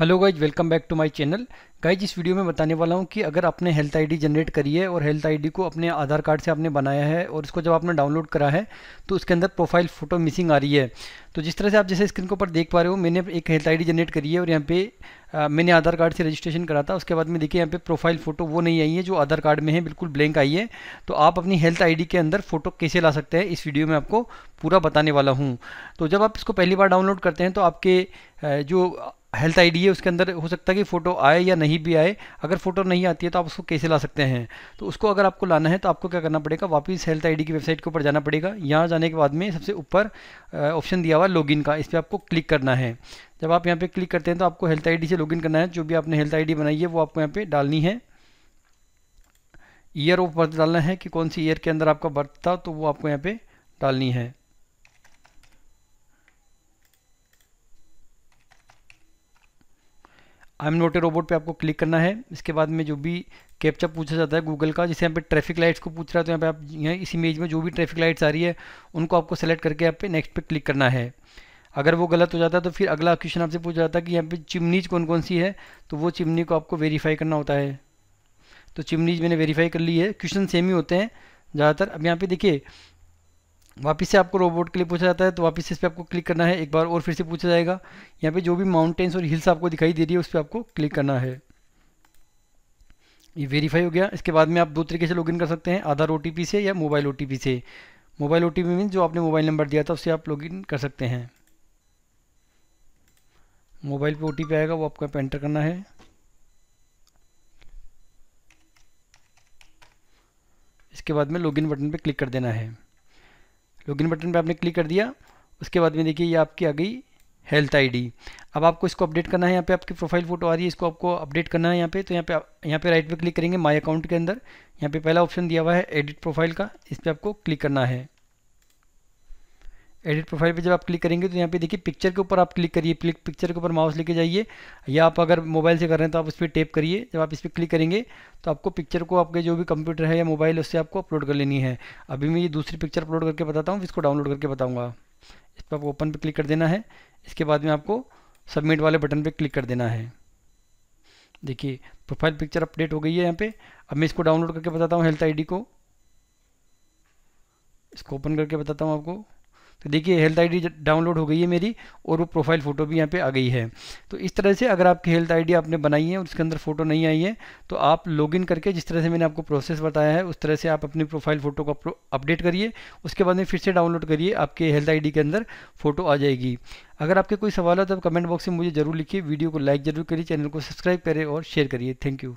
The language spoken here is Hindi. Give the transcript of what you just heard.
hello guys welcome back to my channel guys इस वीडियो में बताने वाला हूँ कि अगर आपने हेल्थ आईडी जनरेट करी है और हेल्थ आईडी को अपने आधार कार्ड से आपने बनाया है और इसको जब आपने डाउनलोड करा है तो उसके अंदर प्रोफाइल फ़ोटो मिसिंग आ रही है तो जिस तरह से आप जैसे स्क्रीन के ऊपर देख पा रहे हो मैंने एक हेल्थ डी जनरेट करी है और यहाँ पे आ, मैंने आधार कार्ड से रजिस्ट्रेशन करा था उसके बाद में देखिए यहाँ पे प्रोफाइल फ़ोटो वो नहीं आई है जो आधार कार्ड में है बिल्कुल ब्लैंक आई है तो आप अपनी हेल्थ आईडी के अंदर फ़ोटो कैसे ला सकते हैं इस वीडियो में आपको पूरा बताने वाला हूँ तो जब आप इसको पहली बार डाउनलोड करते हैं तो आपके जो हेल्थ आईडी है उसके अंदर हो सकता है कि फ़ोटो आए या नहीं भी आए अगर फ़ोटो नहीं आती है तो आप उसको कैसे ला सकते हैं तो उसको अगर आपको लाना है तो आपको क्या करना पड़ेगा वापस हेल्थ आईडी की वेबसाइट के ऊपर जाना पड़ेगा यहाँ जाने के बाद में सबसे ऊपर ऑप्शन दिया हुआ लॉगिन का इस पर आपको क्लिक करना है जब आप यहाँ पर क्लिक करते हैं तो आपको हेल्थ आई से लॉगिन करना है जो भी आपने हेल्थ आई बनाई है वो आपको यहाँ पर डालनी है ईयर ऑफ बर्थ डालना है कि कौन सी ईयर के अंदर आपका बर्थ था तो वो आपको यहाँ पर डालनी है I am not a robot पर आपको क्लिक करना है इसके बाद में जो भी कैप्चा पूछा जाता है गूगल का जैसे यहाँ पे ट्रैफिक लाइट्स को पूछ रहा है तो यहाँ पे आप यहाँ इस इमेज में जो भी ट्रैफिक लाइट्स आ रही है उनको आपको सेलेक्ट करके यहाँ पे नेक्स्ट पे क्लिक करना है अगर वो गलत हो जाता है तो फिर अगला क्वेश्चन आपसे पूछा जाता है कि यहाँ पे चिमनीज कौन कौन सी है तो वो चिमनी को आपको वेरीफाई करना होता है तो चिमनीज मैंने वेरीफाई कर ली है क्वेश्चन सेम ही होते हैं ज़्यादातर अब यहाँ पे देखिए वापस से आपको रोबोट के लिए पूछा जाता है तो वापस से इस पर आपको क्लिक करना है एक बार और फिर से पूछा जाएगा यहाँ पे जो भी माउंटेन्स और हिल्स आपको दिखाई दे रही है उस पर आपको क्लिक करना है ये वेरीफाई हो गया इसके बाद में आप दो तरीके से लॉगिन कर सकते हैं आधार ओ से या मोबाइल ओ से मोबाइल ओ टी मीन जो आपने मोबाइल नंबर दिया था उससे आप लॉगिन कर सकते हैं मोबाइल पे ओ आएगा वो आपको यहाँ एंटर करना है इसके बाद में लॉगिन बटन पर क्लिक कर देना है लॉगिन बटन पर आपने क्लिक कर दिया उसके बाद में देखिए ये आपकी आ गई हेल्थ आईडी अब आपको इसको अपडेट करना है यहाँ पे आपकी प्रोफाइल फोटो आ रही है इसको आपको अपडेट करना है यहाँ पे तो यहाँ पे यहाँ पे राइट पे क्लिक करेंगे माय अकाउंट के अंदर यहाँ पे पहला ऑप्शन दिया हुआ है एडिट प्रोफाइल का इस पर आपको क्लिक करना है एडिट प्रोफाइल पे जब आप क्लिक करेंगे तो यहाँ पे देखिए पिक्चर के ऊपर आप क्लिक करिए क्लिक पिक्चर के ऊपर माउस लेके जाइए या आप अगर मोबाइल से कर रहे हैं तो आप उस पर टेप करिए जब आप इस पर क्लिक करेंगे तो आपको पिक्चर को आपके जो भी कंप्यूटर है या मोबाइल उससे आपको अपलोड कर लेनी है अभी मैं ये दूसरी पिक्चर अपलोड करके बताता हूँ इसको डाउनलोड करके बताऊँगा इस पर आपको ओपन पर क्लिक कर देना है इसके बाद में आपको सबमिट वाले बटन पर क्लिक कर देना है देखिए प्रोफाइल पिक्चर अपडेट हो गई है यहाँ पर अब मैं इसको डाउनलोड करके बताता हूँ हेल्थ आई को इसको ओपन करके बताता हूँ आपको तो देखिए हेल्थ आईडी डाउनलोड हो गई है मेरी और वो प्रोफाइल फ़ोटो भी यहाँ पे आ गई है तो इस तरह से अगर आपकी हेल्थ आईडी आपने बनाई है और उसके अंदर फ़ोटो नहीं आई है तो आप लॉगिन करके जिस तरह से मैंने आपको प्रोसेस बताया है उस तरह से आप अपनी प्रोफाइल फ़ोटो को अपडेट करिए उसके बाद में फिर से डाउनलोड करिए आपके हेल्थ आई के अंदर फ़ोटो आ जाएगी अगर आपके कोई सवाल है तो कमेंट बॉक्स में मुझे ज़रूर लिखिए वीडियो को लाइक ज़रूर करिए चैनल को सब्सक्राइब करें और शेयर करिए थैंक यू